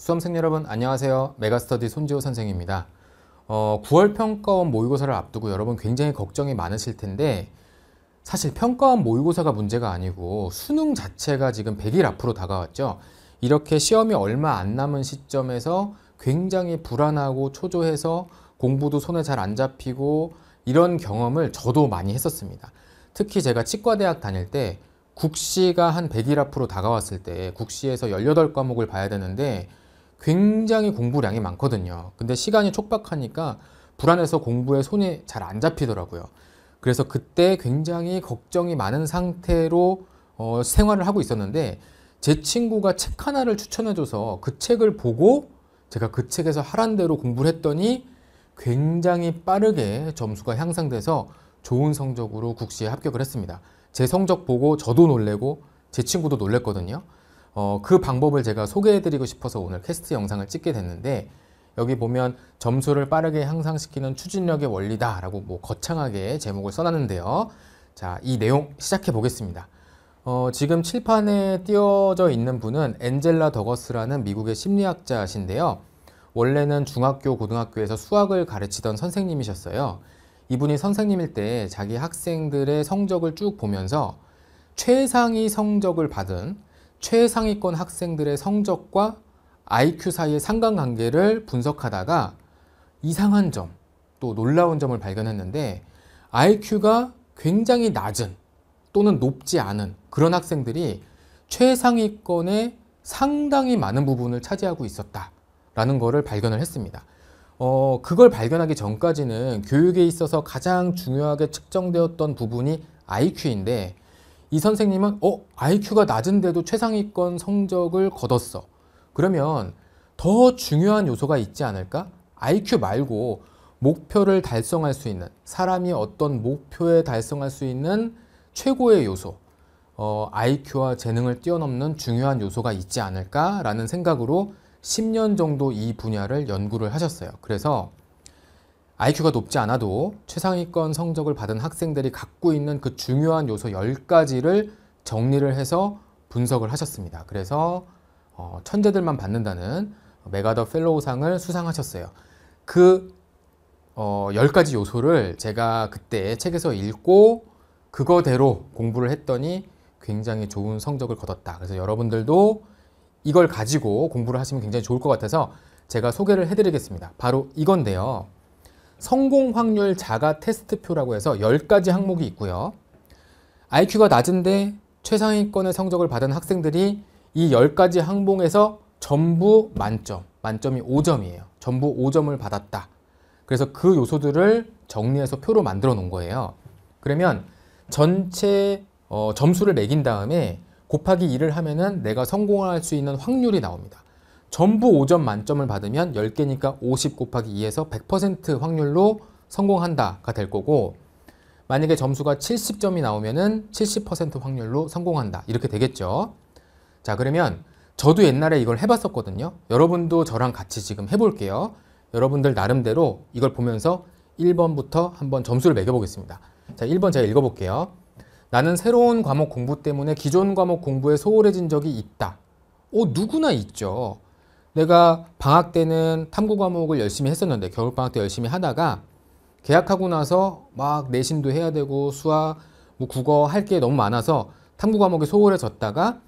수험생 여러분 안녕하세요. 메가스터디 손지호 선생입니다. 어, 9월 평가원 모의고사를 앞두고 여러분 굉장히 걱정이 많으실 텐데 사실 평가원 모의고사가 문제가 아니고 수능 자체가 지금 100일 앞으로 다가왔죠. 이렇게 시험이 얼마 안 남은 시점에서 굉장히 불안하고 초조해서 공부도 손에 잘 안 잡히고 이런 경험을 저도 많이 했었습니다. 특히 제가 치과대학 다닐 때 국시가 한 100일 앞으로 다가왔을 때 국시에서 18과목을 봐야 되는데 굉장히 공부량이 많거든요. 근데 시간이 촉박하니까 불안해서 공부에 손이 잘 안 잡히더라고요. 그래서 그때 굉장히 걱정이 많은 상태로 어, 생활을 하고 있었는데 제 친구가 책 하나를 추천해줘서 그 책을 보고 제가 그 책에서 하란 대로 공부를 했더니 굉장히 빠르게 점수가 향상돼서 좋은 성적으로 국시에 합격을 했습니다. 제 성적 보고 저도 놀래고 제 친구도 놀랬거든요. 어, 그 방법을 제가 소개해드리고 싶어서 오늘 캐스트 영상을 찍게 됐는데 여기 보면 점수를 빠르게 향상시키는 추진력의 원리다 라고 뭐 거창하게 제목을 써놨는데요. 자, 이 내용 시작해 보겠습니다. 어, 지금 칠판에 띄어져 있는 분은 엔젤라 더거스라는 미국의 심리학자신데요. 원래는 중학교, 고등학교에서 수학을 가르치던 선생님이셨어요. 이분이 선생님일 때 자기 학생들의 성적을 쭉 보면서 최상위 성적을 받은 최상위권 학생들의 성적과 IQ 사이의 상관관계를 분석하다가 이상한 점, 또 놀라운 점을 발견했는데 IQ가 굉장히 낮은 또는 높지 않은 그런 학생들이 최상위권의 상당히 많은 부분을 차지하고 있었다라는 것을 발견을 했습니다. 어, 그걸 발견하기 전까지는 교육에 있어서 가장 중요하게 측정되었던 부분이 IQ인데 이 선생님은 어 IQ가 낮은데도 최상위권 성적을 거뒀어. 그러면 더 중요한 요소가 있지 않을까? IQ 말고 목표를 달성할 수 있는 사람이 어떤 목표에 달성할 수 있는 최고의 요소 어, IQ와 재능을 뛰어넘는 중요한 요소가 있지 않을까라는 생각으로 10년 정도 이 분야를 연구를 하셨어요. 그래서 IQ가 높지 않아도 최상위권 성적을 받은 학생들이 갖고 있는 그 중요한 요소 10가지를 정리를 해서 분석을 하셨습니다. 그래서 어, 천재들만 받는다는 메가더 펠로우상을 수상하셨어요. 그 어, 10가지 요소를 제가 그때 책에서 읽고 그거대로 공부를 했더니 굉장히 좋은 성적을 거뒀다. 그래서 여러분들도 이걸 가지고 공부를 하시면 굉장히 좋을 것 같아서 제가 소개를 해드리겠습니다. 바로 이건데요. 성공 확률 자가 테스트표라고 해서 10가지 항목이 있고요. IQ가 낮은데 최상위권의 성적을 받은 학생들이 이 10가지 항목에서 전부 만점, 만점이 5점이에요. 전부 5점을 받았다. 그래서 그 요소들을 정리해서 표로 만들어 놓은 거예요. 그러면 전체 어, 점수를 매긴 다음에 곱하기 2를 하면은 내가 성공할 수 있는 확률이 나옵니다. 전부 5점 만점을 받으면 10개니까 50 곱하기 2에서 100% 확률로 성공한다가 될 거고 만약에 점수가 70점이 나오면은 70% 확률로 성공한다 이렇게 되겠죠 자 그러면 저도 옛날에 이걸 해봤었거든요 여러분도 저랑 같이 지금 해볼게요 여러분들 나름대로 이걸 보면서 1번부터 한번 점수를 매겨보겠습니다 자 1번 제가 읽어볼게요 나는 새로운 과목 공부 때문에 기존 과목 공부에 소홀해진 적이 있다 오 누구나 있죠 내가 방학 때는 탐구 과목을 열심히 했었는데 겨울 방학 때 열심히 하다가 계약하고 나서 막 내신도 해야 되고 수학, 뭐 국어 할 게 너무 많아서 탐구 과목이 소홀해졌다가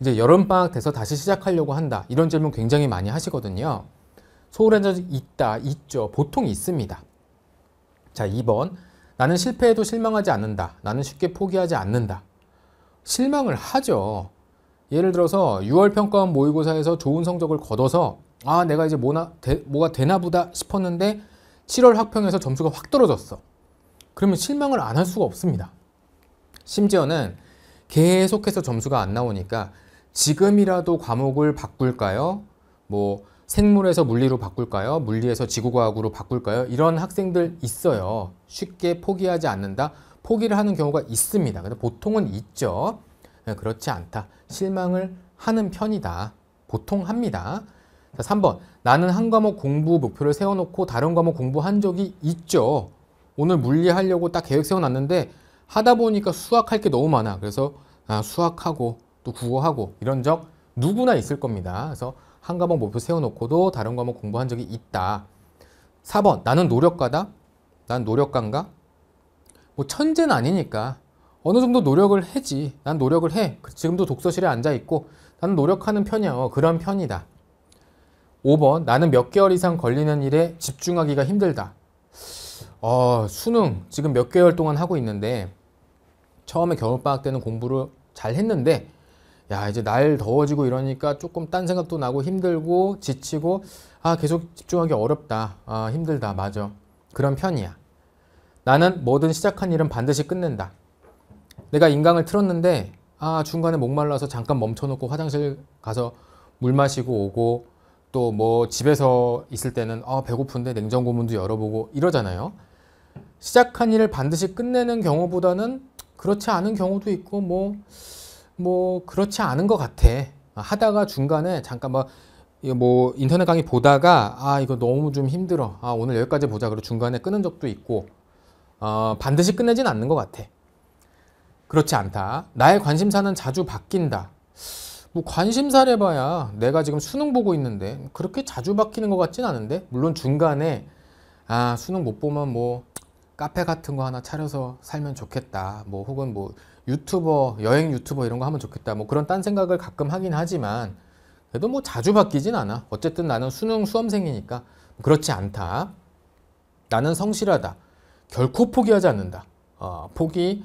이제 여름 방학 돼서 다시 시작하려고 한다. 이런 질문 굉장히 많이 하시거든요. 소홀해져 있다, 있죠. 보통 있습니다. 자, 2번. 나는 실패해도 실망하지 않는다. 나는 쉽게 포기하지 않는다. 실망을 하죠. 예를 들어서 6월 평가원 모의고사에서 좋은 성적을 거둬서 아 내가 이제 뭐나 되, 뭐가 되나 보다 싶었는데 7월 학평에서 점수가 확 떨어졌어. 그러면 실망을 안 할 수가 없습니다. 심지어는 계속해서 점수가 안 나오니까 지금이라도 과목을 바꿀까요? 뭐 생물에서 물리로 바꿀까요? 물리에서 지구과학으로 바꿀까요? 이런 학생들 있어요. 쉽게 포기하지 않는다. 포기를 하는 경우가 있습니다. 근데 보통은 있죠. 네, 그렇지 않다. 실망을 하는 편이다. 보통 합니다. 자, 3번 나는 한 과목 공부 목표를 세워놓고 다른 과목 공부한 적이 있죠. 오늘 물리하려고 딱 계획 세워놨는데 하다 보니까 수학할 게 너무 많아. 그래서 아, 수학하고 또 국어하고 이런 적 누구나 있을 겁니다. 그래서 한 과목 목표 세워놓고도 다른 과목 공부한 적이 있다. 4번 나는 노력가다? 난 노력가인가? 뭐 천재는 아니니까 어느 정도 노력을 해지. 난 노력을 해. 지금도 독서실에 앉아 있고 나는 노력하는 편이야. 어, 그런 편이다. 5번 나는 몇 개월 이상 걸리는 일에 집중하기가 힘들다. 어, 수능 지금 몇 개월 동안 하고 있는데 처음에 겨울방학 때는 공부를 잘 했는데 야 이제 날 더워지고 이러니까 조금 딴 생각도 나고 힘들고 지치고 아 계속 집중하기 어렵다 아 힘들다 맞아 그런 편이야 나는 뭐든 시작한 일은 반드시 끝낸다 내가 인강을 틀었는데 아 중간에 목말라서 잠깐 멈춰놓고 화장실 가서 물 마시고 오고 또 뭐 집에서 있을 때는 아 배고픈데 냉장고 문도 열어보고 이러잖아요. 시작한 일을 반드시 끝내는 경우보다는 그렇지 않은 경우도 있고 뭐뭐 뭐 그렇지 않은 것 같아. 하다가 중간에 잠깐 막뭐 인터넷 강의 보다가 아 이거 너무 좀 힘들어. 아 오늘 여기까지 보자. 그리고 중간에 끊은 적도 있고 어, 반드시 끝내진 않는 것 같아. 그렇지 않다. 나의 관심사는 자주 바뀐다. 뭐 관심사를 봐야 내가 지금 수능 보고 있는데 그렇게 자주 바뀌는 것 같진 않은데 물론 중간에 아 수능 못 보면 뭐 카페 같은 거 하나 차려서 살면 좋겠다 뭐 혹은 뭐 유튜버 여행 유튜버 이런 거 하면 좋겠다 뭐 그런 딴 생각을 가끔 하긴 하지만 그래도 뭐 자주 바뀌진 않아 어쨌든 나는 수능 수험생이니까 그렇지 않다 나는 성실하다 결코 포기하지 않는다 어, 포기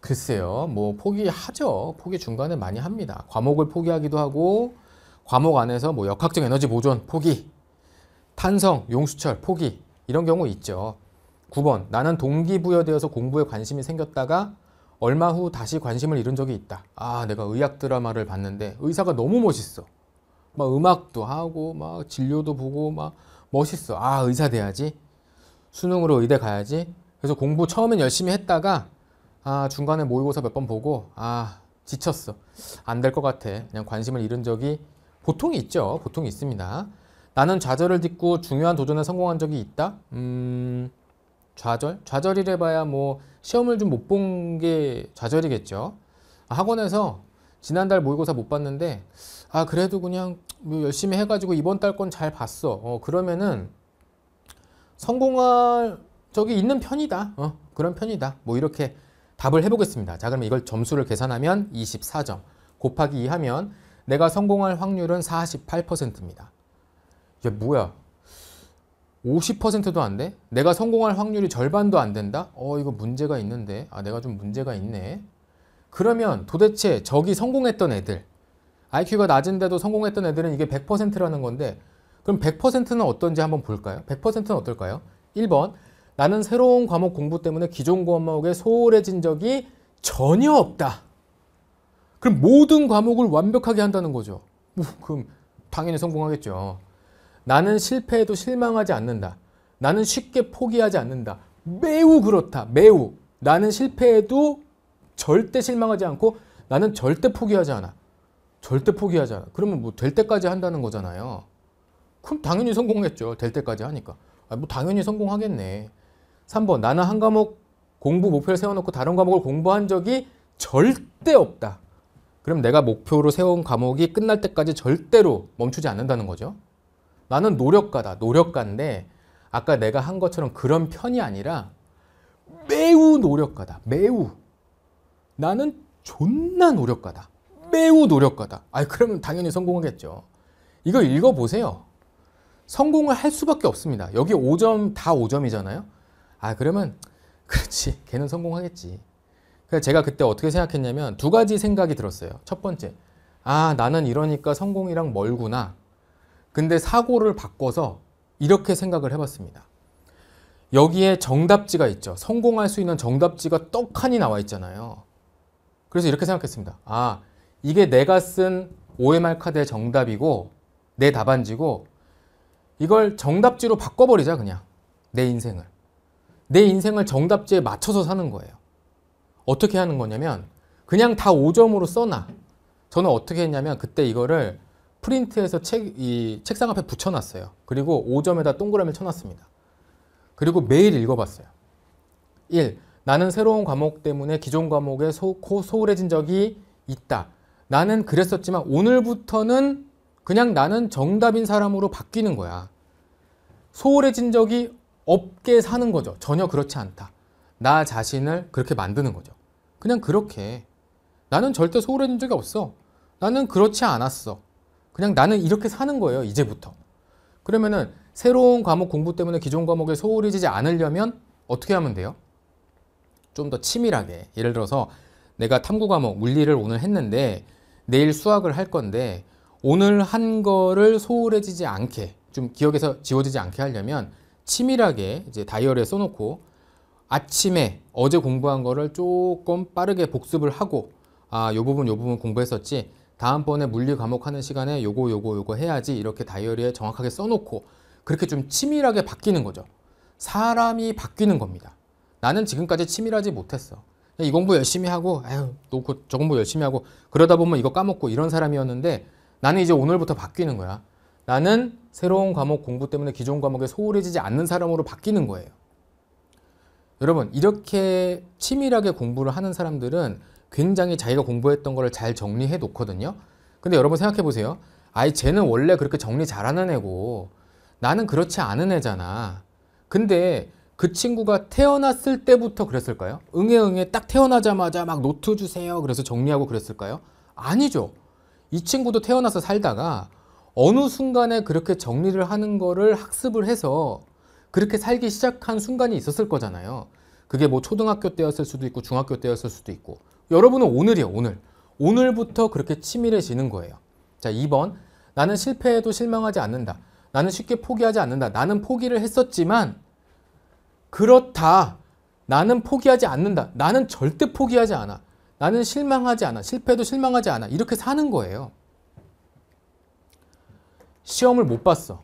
글쎄요 뭐 포기하죠 포기 중간에 많이 합니다 과목을 포기하기도 하고 과목 안에서 뭐 역학적 에너지 보존 포기 탄성 용수철 포기 이런 경우 있죠 9번 나는 동기부여되어서 공부에 관심이 생겼다가 얼마 후 다시 관심을 잃은 적이 있다 아 내가 의학 드라마를 봤는데 의사가 너무 멋있어 막 음악도 하고 막 진료도 보고 막 멋있어 아 의사 돼야지 수능으로 의대 가야지 그래서 공부 처음엔 열심히 했다가 아 중간에 모의고사 몇 번 보고 아 지쳤어 안 될 것 같아 그냥 관심을 잃은 적이 보통 있죠 보통 있습니다 나는 좌절을 딛고 중요한 도전에 성공한 적이 있다 음 좌절? 좌절이래봐야 뭐 시험을 좀 못 본 게 좌절이겠죠 학원에서 지난달 모의고사 못 봤는데 아 그래도 그냥 뭐 열심히 해가지고 이번 달 건 잘 봤어 어, 그러면은 성공할 저기 있는 편이다. 어, 그런 편이다. 뭐 이렇게 답을 해보겠습니다. 자, 그러면 이걸 점수를 계산하면 24점 곱하기 2 하면 내가 성공할 확률은 48%입니다. 이게 뭐야? 50%도 안 돼? 내가 성공할 확률이 절반도 안 된다? 어, 이거 문제가 있는데. 아, 내가 좀 문제가 있네. 그러면 도대체 저기 성공했던 애들, IQ가 낮은데도 성공했던 애들은 이게 100%라는 건데, 그럼 100%는 어떤지 한번 볼까요? 100%는 어떨까요? 1번, 나는 새로운 과목 공부 때문에 기존 과목에 소홀해진 적이 전혀 없다. 그럼 모든 과목을 완벽하게 한다는 거죠. 뭐, 그럼 당연히 성공하겠죠. 나는 실패해도 실망하지 않는다. 나는 쉽게 포기하지 않는다. 매우 그렇다. 매우. 나는 실패해도 절대 실망하지 않고 나는 절대 포기하지 않아. 절대 포기하지 않아. 그러면 뭐 될 때까지 한다는 거잖아요. 그럼 당연히 성공했죠. 될 때까지 하니까. 아, 뭐 당연히 성공하겠네. 3번 나는 한 과목 공부 목표를 세워놓고 다른 과목을 공부한 적이 절대 없다. 그럼 내가 목표로 세운 과목이 끝날 때까지 절대로 멈추지 않는다는 거죠. 나는 노력가다. 노력가인데 아까 내가 한 것처럼 그런 편이 아니라 매우 노력가다. 매우. 나는 존나 노력가다. 매우 노력가다. 아, 그러면 당연히 성공하겠죠. 이거 읽어보세요. 성공을 할 수밖에 없습니다. 여기 5점 다 5점이잖아요. 아 그러면 그렇지 걔는 성공하겠지. 그래서 그러니까 제가 그때 어떻게 생각했냐면 두 가지 생각이 들었어요. 첫 번째, 아 나는 이러니까 성공이랑 멀구나. 근데 사고를 바꿔서 이렇게 생각을 해봤습니다. 여기에 정답지가 있죠. 성공할 수 있는 정답지가 떡하니 나와 있잖아요. 그래서 이렇게 생각했습니다. 아, 이게 내가 쓴 OMR 카드의 정답이고 내 답안지고 이걸 정답지로 바꿔버리자 그냥 내 인생을. 내 인생을 정답지에 맞춰서 사는 거예요. 어떻게 하는 거냐면 그냥 다 5점으로 써놔. 저는 어떻게 했냐면 그때 이거를 프린트해서 책, 이 책상 앞에 붙여놨어요. 그리고 5점에다 동그라미를 쳐놨습니다. 그리고 매일 읽어봤어요. 1. 나는 새로운 과목 때문에 기존 과목에 소, 소홀해진 적이 있다. 나는 그랬었지만 오늘부터는 그냥 나는 정답인 사람으로 바뀌는 거야. 소홀해진 적이 없게 사는 거죠. 전혀 그렇지 않다. 나 자신을 그렇게 만드는 거죠. 그냥 그렇게. 나는 절대 소홀해진 적이 없어. 나는 그렇지 않았어. 그냥 나는 이렇게 사는 거예요. 이제부터. 그러면은 새로운 과목 공부 때문에 기존 과목에 소홀해지지 않으려면 어떻게 하면 돼요? 좀 더 치밀하게. 예를 들어서 내가 탐구 과목 물리를 오늘 했는데 내일 수학을 할 건데 오늘 한 거를 소홀해지지 않게 좀 기억에서 지워지지 않게 하려면 치밀하게 이제 다이어리에 써놓고 아침에 어제 공부한 거를 조금 빠르게 복습을 하고 아, 요 부분 요 부분 공부했었지 다음번에 물리 과목 하는 시간에 요거 요거 요거 해야지 이렇게 다이어리에 정확하게 써놓고 그렇게 좀 치밀하게 바뀌는 거죠. 사람이 바뀌는 겁니다. 나는 지금까지 치밀하지 못했어. 이 공부 열심히 하고 아유 고저 그, 공부 열심히 하고 그러다 보면 이거 까먹고 이런 사람이었는데 나는 이제 오늘부터 바뀌는 거야. 나는 새로운 과목 공부 때문에 기존 과목에 소홀해지지 않는 사람으로 바뀌는 거예요. 여러분 이렇게 치밀하게 공부를 하는 사람들은 굉장히 자기가 공부했던 거를 잘 정리해 놓거든요. 근데 여러분 생각해 보세요. 아이 쟤는 원래 그렇게 정리 잘하는 애고 나는 그렇지 않은 애잖아. 근데 그 친구가 태어났을 때부터 그랬을까요? 응애응애 딱 태어나자마자 막 노트 주세요. 그래서 정리하고 그랬을까요? 아니죠. 이 친구도 태어나서 살다가 어느 순간에 그렇게 정리를 하는 거를 학습을 해서 그렇게 살기 시작한 순간이 있었을 거잖아요. 그게 뭐 초등학교 때였을 수도 있고 중학교 때였을 수도 있고 여러분은 오늘이요 오늘 오늘부터 그렇게 치밀해지는 거예요. 자 2번 나는 실패해도 실망하지 않는다. 나는 쉽게 포기하지 않는다. 나는 포기를 했었지만 그렇다. 나는 포기하지 않는다. 나는 절대 포기하지 않아. 나는 실망하지 않아. 실패도 실망하지 않아. 이렇게 사는 거예요. 시험을 못 봤어.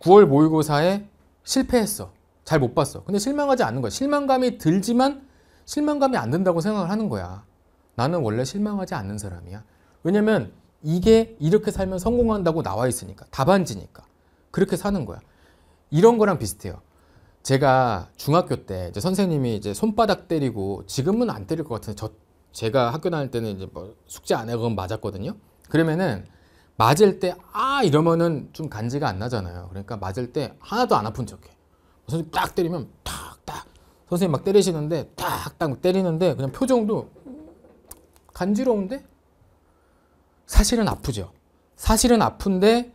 9월 모의고사에 실패했어. 잘 못 봤어. 근데 실망하지 않는 거야. 실망감이 들지만 실망감이 안 든다고 생각을 하는 거야. 나는 원래 실망하지 않는 사람이야. 왜냐면 이게 이렇게 살면 성공한다고 나와 있으니까. 답안지니까. 그렇게 사는 거야. 이런 거랑 비슷해요. 제가 중학교 때 이제 선생님이 이제 손바닥 때리고 지금은 안 때릴 것 같은데 저 제가 학교 다닐 때는 이제 뭐 숙제 안 해고 맞았거든요. 그러면은 맞을 때 아 이러면은 좀 간지가 안 나잖아요. 그러니까 맞을 때 하나도 안 아픈 척해. 뭐 선생님 딱 때리면 탁딱 선생님 막 때리시는데 탁딱 때리는데 그냥 표정도 간지러운데 사실은 아프죠. 사실은 아픈데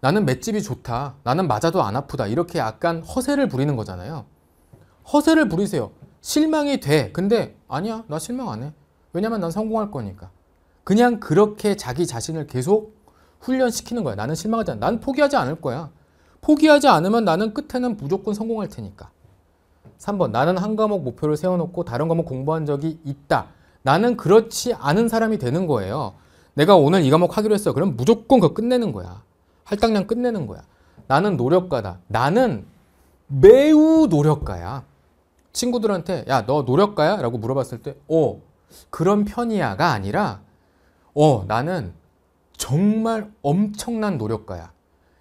나는 맷집이 좋다. 나는 맞아도 안 아프다. 이렇게 약간 허세를 부리는 거잖아요. 허세를 부리세요. 실망이 돼. 근데 아니야. 나 실망 안 해. 왜냐면 난 성공할 거니까. 그냥 그렇게 자기 자신을 계속 훈련시키는 거야. 나는 실망하지 않아. 난 포기하지 않을 거야. 포기하지 않으면 나는 끝에는 무조건 성공할 테니까. 3번 나는 한 과목 목표를 세워놓고 다른 과목 공부한 적이 있다. 나는 그렇지 않은 사람이 되는 거예요. 내가 오늘 이 과목 하기로 했어. 그럼 무조건 그거 끝내는 거야. 할당량 끝내는 거야. 나는 노력가다. 나는 매우 노력가야. 친구들한테 야 너 노력가야? 라고 물어봤을 때 어, 그런 편이야가 아니라 어, 나는 정말 엄청난 노력가야.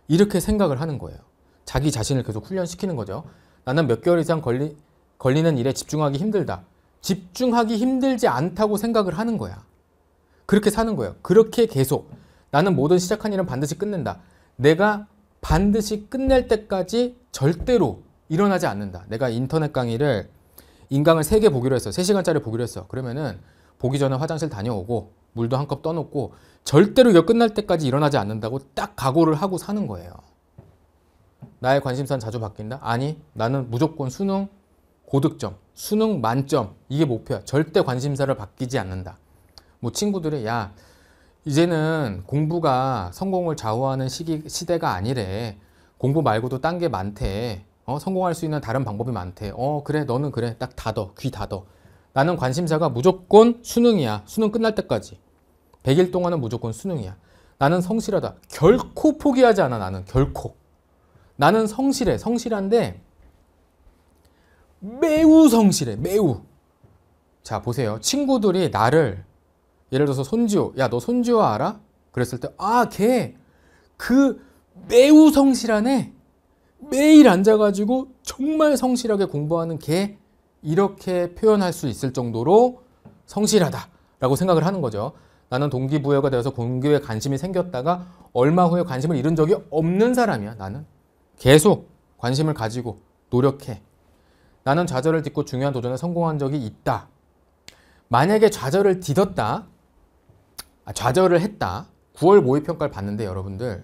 이렇게 생각을 하는 거예요. 자기 자신을 계속 훈련시키는 거죠. 나는 몇 개월 이상 걸리, 걸리는 일에 집중하기 힘들다. 집중하기 힘들지 않다고 생각을 하는 거야. 그렇게 사는 거예요. 그렇게 계속. 나는 모든 시작한 일은 반드시 끝낸다. 내가 반드시 끝낼 때까지 절대로 일어나지 않는다. 내가 인터넷 강의를 인강을 세 개 보기로 했어. 세시간짜리 보기로 했어. 그러면은 보기 전에 화장실 다녀오고 물도 한 컵 떠놓고 절대로 이거 끝날 때까지 일어나지 않는다고 딱 각오를 하고 사는 거예요. 나의 관심사는 자주 바뀐다? 아니, 나는 무조건 수능 고득점, 수능 만점 이게 목표야. 절대 관심사를 바뀌지 않는다. 뭐 친구들이 야 이제는 공부가 성공을 좌우하는 시기, 시대가 아니래. 공부 말고도 딴 게 많대. 어, 성공할 수 있는 다른 방법이 많대. 어, 그래, 너는 그래. 딱 닫어. 귀 닫어. 나는 관심사가 무조건 수능이야. 수능 끝날 때까지. 100일 동안은 무조건 수능이야. 나는 성실하다. 결코 포기하지 않아 나는 결코. 나는 성실해. 성실한데 매우 성실해. 매우. 자 보세요. 친구들이 나를 예를 들어서 손지호. 야너 손지호 알아? 그랬을 때 아 걔 그 매우 성실하네 매일 앉아가지고 정말 성실하게 공부하는 걔 이렇게 표현할 수 있을 정도로 성실하다라고 생각을 하는 거죠. 나는 동기부여가 되어서 공교에 관심이 생겼다가 얼마 후에 관심을 잃은 적이 없는 사람이야 나는 계속 관심을 가지고 노력해 나는 좌절을 딛고 중요한 도전에 성공한 적이 있다 만약에 좌절을 딛었다 아, 좌절을 했다 9월 모의평가를 봤는데 여러분들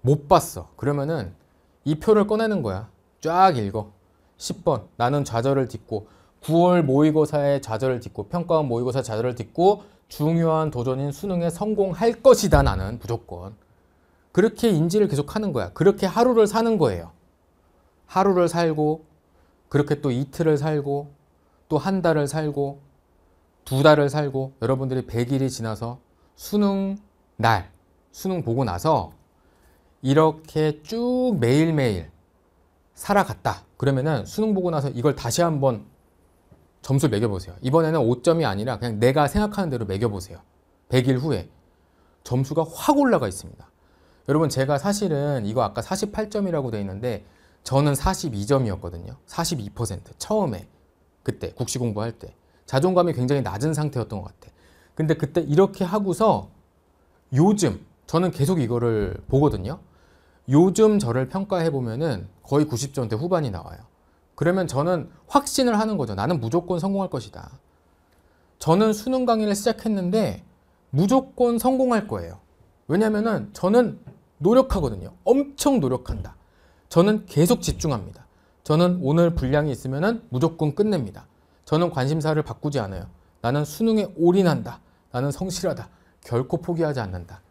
못 봤어 그러면은 이 표를 꺼내는 거야 쫙 읽어 10번 나는 좌절을 딛고 9월 모의고사에 좌절을 딛고 평가원 모의고사 좌절을 딛고 중요한 도전인 수능에 성공할 것이다 나는 무조건 그렇게 인지를 계속 하는 거야 그렇게 하루를 사는 거예요 하루를 살고 그렇게 또 이틀을 살고 또 한 달을 살고 두 달을 살고 여러분들이 100일이 지나서 수능 날 수능 보고 나서 이렇게 쭉 매일매일 살아갔다 그러면은 수능 보고 나서 이걸 다시 한번 점수를 매겨보세요. 이번에는 5점이 아니라 그냥 내가 생각하는 대로 매겨보세요. 100일 후에 점수가 확 올라가 있습니다. 여러분 제가 사실은 이거 아까 48점이라고 돼 있는데 저는 42점이었거든요. 42% 처음에 그때 국시 공부할 때 자존감이 굉장히 낮은 상태였던 것 같아. 근데 그때 이렇게 하고서 요즘 저는 계속 이거를 보거든요. 요즘 저를 평가해 보면은 거의 90점대 후반이 나와요. 그러면 저는 확신을 하는 거죠. 나는 무조건 성공할 것이다. 저는 수능 강의를 시작했는데 무조건 성공할 거예요. 왜냐면은 저는 노력하거든요. 엄청 노력한다. 저는 계속 집중합니다. 저는 오늘 분량이 있으면은 무조건 끝냅니다. 저는 관심사를 바꾸지 않아요. 나는 수능에 올인한다. 나는 성실하다. 결코 포기하지 않는다.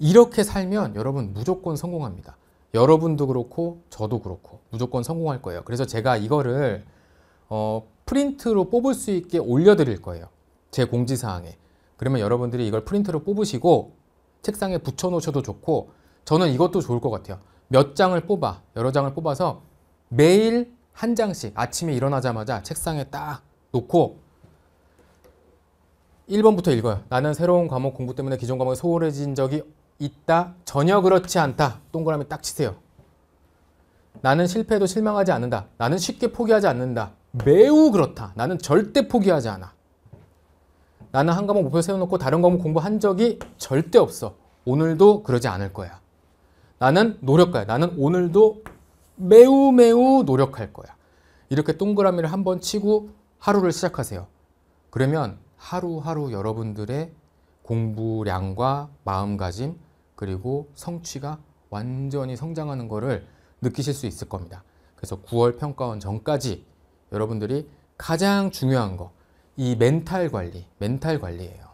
이렇게 살면 여러분 무조건 성공합니다. 여러분도 그렇고 저도 그렇고 무조건 성공할 거예요. 그래서 제가 이거를 어, 프린트로 뽑을 수 있게 올려드릴 거예요. 제 공지사항에. 그러면 여러분들이 이걸 프린트로 뽑으시고 책상에 붙여놓으셔도 좋고 저는 이것도 좋을 것 같아요. 몇 장을 뽑아, 여러 장을 뽑아서 매일 한 장씩 아침에 일어나자마자 책상에 딱 놓고 1번부터 읽어요. 나는 새로운 과목 공부 때문에 기존 과목에 소홀해진 적이 있다, 전혀 그렇지 않다. 동그라미 딱 치세요. 나는 실패해도 실망하지 않는다. 나는 쉽게 포기하지 않는다. 매우 그렇다. 나는 절대 포기하지 않아. 나는 한 과목 목표 세워놓고 다른 과목 공부한 적이 절대 없어. 오늘도 그러지 않을 거야. 나는 노력가야. 나는 오늘도 매우 매우 노력할 거야. 이렇게 동그라미를 한 번 치고 하루를 시작하세요. 그러면 하루하루 여러분들의 공부량과 마음가짐, 그리고 성취가 완전히 성장하는 것을 느끼실 수 있을 겁니다. 그래서 9월 평가원 전까지 여러분들이 가장 중요한 거, 이 멘탈 관리, 멘탈 관리예요.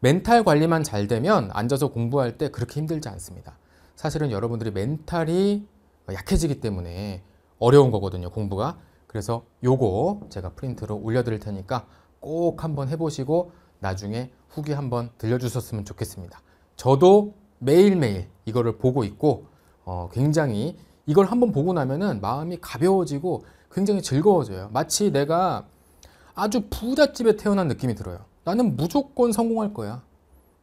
멘탈 관리만 잘 되면 앉아서 공부할 때 그렇게 힘들지 않습니다. 사실은 여러분들이 멘탈이 약해지기 때문에 어려운 거거든요, 공부가. 그래서 요거 제가 프린트로 올려드릴 테니까 꼭 한번 해보시고 나중에 후기 한번 들려주셨으면 좋겠습니다. 저도 매일매일 이거를 보고 있고 어, 굉장히 이걸 한번 보고 나면은 마음이 가벼워지고 굉장히 즐거워져요. 마치 내가 아주 부잣집에 태어난 느낌이 들어요. 나는 무조건 성공할 거야.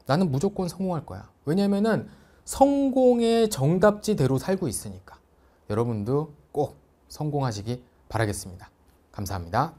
나는 무조건 성공할 거야. 왜냐면은 성공의 정답지대로 살고 있으니까. 여러분도 꼭 성공하시기 바라겠습니다. 감사합니다.